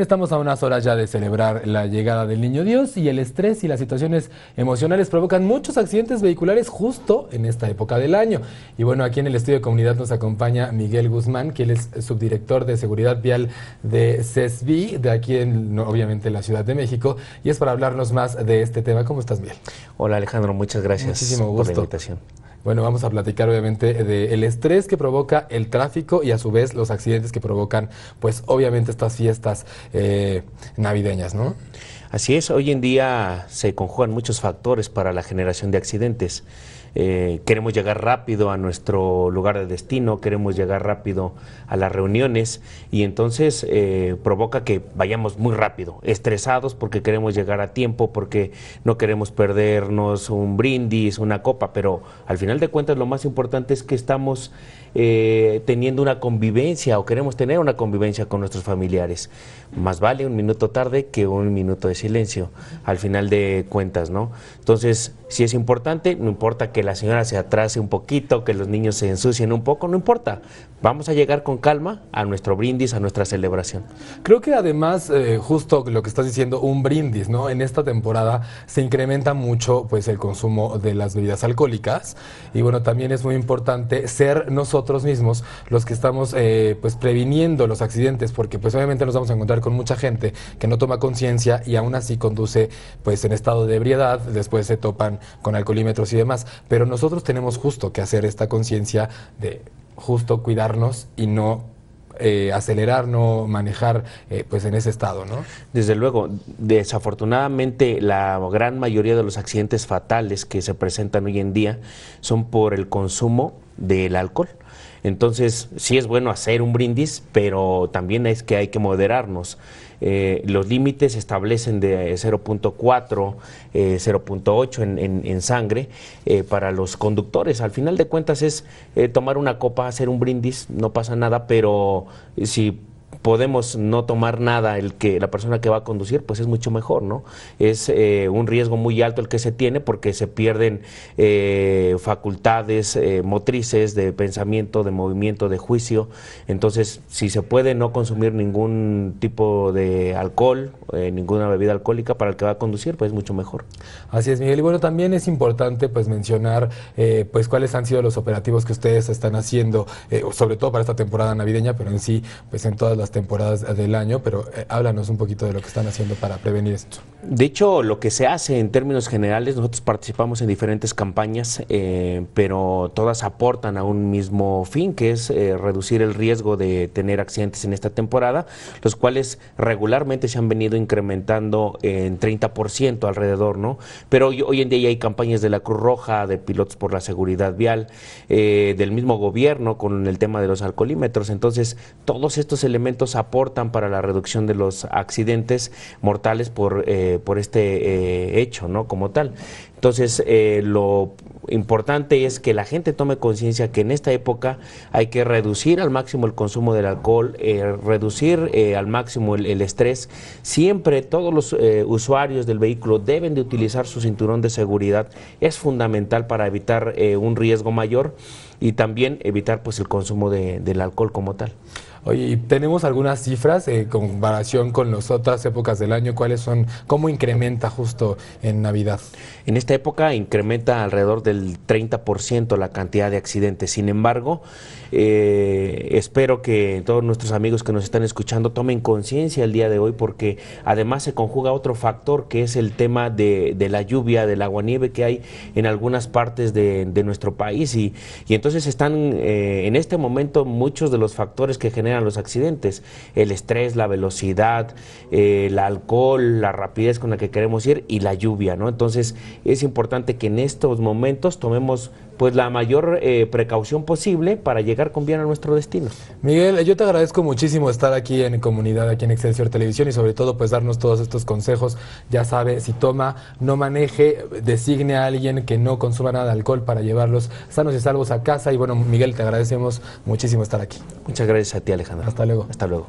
Estamos a unas horas ya de celebrar la llegada del Niño Dios y el estrés y las situaciones emocionales provocan muchos accidentes vehiculares justo en esta época del año. Y bueno, aquí en el estudio de comunidad nos acompaña Miguel Guzmán, quien es subdirector de seguridad vial de CESBI, de aquí en obviamente la Ciudad de México, y es para hablarnos más de este tema. ¿Cómo estás, Miguel? Hola, Alejandro, muchas gracias por la invitación. Bueno, vamos a platicar obviamente del estrés que provoca el tráfico y a su vez los accidentes que provocan, pues obviamente estas fiestas eh, navideñas, ¿no? Así es, hoy en día se conjugan muchos factores para la generación de accidentes. Eh, queremos llegar rápido a nuestro lugar de destino, queremos llegar rápido a las reuniones y entonces eh, provoca que vayamos muy rápido, estresados porque queremos llegar a tiempo, porque no queremos perdernos un brindis, una copa, pero al final de cuentas lo más importante es que estamos eh, teniendo una convivencia o queremos tener una convivencia con nuestros familiares. Más vale un minuto tarde que un minuto de silencio al final de cuentas, ¿no? Entonces, si es importante, no importa que la señora se atrase un poquito, que los niños se ensucien un poco, no importa. Vamos a llegar con calma a nuestro brindis, a nuestra celebración. Creo que además, eh, justo lo que estás diciendo, un brindis, ¿no? En esta temporada se incrementa mucho pues, el consumo de las bebidas alcohólicas y bueno, también es muy importante ser nosotros mismos los que estamos eh, pues, previniendo los accidentes, porque pues obviamente nos vamos a encontrar con mucha gente que no toma conciencia y aún así conduce pues en estado de ebriedad, después se topan con alcoholímetros y demás. Pero nosotros tenemos justo que hacer esta conciencia de justo cuidarnos y no eh, acelerar, no manejar eh, pues en ese estado, ¿no? Desde luego, desafortunadamente la gran mayoría de los accidentes fatales que se presentan hoy en día son por el consumo del alcohol. Entonces, sí es bueno hacer un brindis, pero también es que hay que moderarnos. Eh, los límites establecen de 0.4, 0.8 eh, en, sangre eh, para los conductores. Al final de cuentas es tomar una copa, hacer un brindis, no pasa nada, pero si podemos no tomar nada el que la persona que va a conducir, pues es mucho mejor, ¿no? Es eh, un riesgo muy alto el que se tiene porque se pierden eh, facultades eh, motrices de pensamiento, de movimiento, de juicio. Entonces, si se puede no consumir ningún tipo de alcohol, ninguna bebida alcohólica para el que va a conducir, pues es mucho mejor. Así es, Miguel. Y bueno, también es importante pues mencionar pues cuáles han sido los operativos que ustedes están haciendo, sobre todo para esta temporada navideña, pero en sí, pues en todas las las temporadas del año, pero eh, háblanos un poquito de lo que están haciendo para prevenir esto. De hecho, lo que se hace en términos generales, nosotros participamos en diferentes campañas, eh, pero todas aportan a un mismo fin, que es eh, reducir el riesgo de tener accidentes en esta temporada, los cuales regularmente se han venido incrementando en 30% alrededor, ¿no? Pero hoy, en día hay campañas de la Cruz Roja, de Pilotos por la Seguridad Vial, del mismo gobierno con el tema de los alcoholímetros, entonces todos estos elementos aportan para la reducción de los accidentes mortales por, eh, este eh, hecho, ¿no? Como tal. Entonces, eh, lo importante es que la gente tome conciencia que en esta época hay que reducir al máximo el consumo del alcohol, reducir al máximo el, estrés. Siempre todos los usuarios del vehículo deben de utilizar su cinturón de seguridad. Es fundamental para evitar un riesgo mayor y también evitar pues el consumo del alcohol como tal. Oye, tenemos algunas cifras en comparación con las otras épocas del año? ¿Cuáles son? ¿Cómo incrementa justo en Navidad? En esta época incrementa alrededor del 30% la cantidad de accidentes. Sin embargo, eh, espero que todos nuestros amigos que nos están escuchando tomen conciencia el día de hoy porque además se conjuga otro factor que es el tema de, la lluvia, del agua nieve que hay en algunas partes de, nuestro país y, entonces están eh, en este momento muchos de los factores que generan los accidentes, el estrés, la velocidad, eh, el alcohol, la rapidez con la que queremos ir y la lluvia, ¿no? Entonces es importante que en estos momentos tomemos pues la mayor eh, precaución posible para llegar con bien a nuestro destino. Miguel, yo te agradezco muchísimo estar aquí en comunidad, aquí en Excelsior Televisión y sobre todo pues darnos todos estos consejos. Ya sabe, si toma, no maneje, designe a alguien que no consuma nada de alcohol para llevarlos sanos y salvos a casa. Y bueno, Miguel, te agradecemos muchísimo estar aquí. Muchas gracias a ti, Alejandro. Hasta luego. Hasta luego.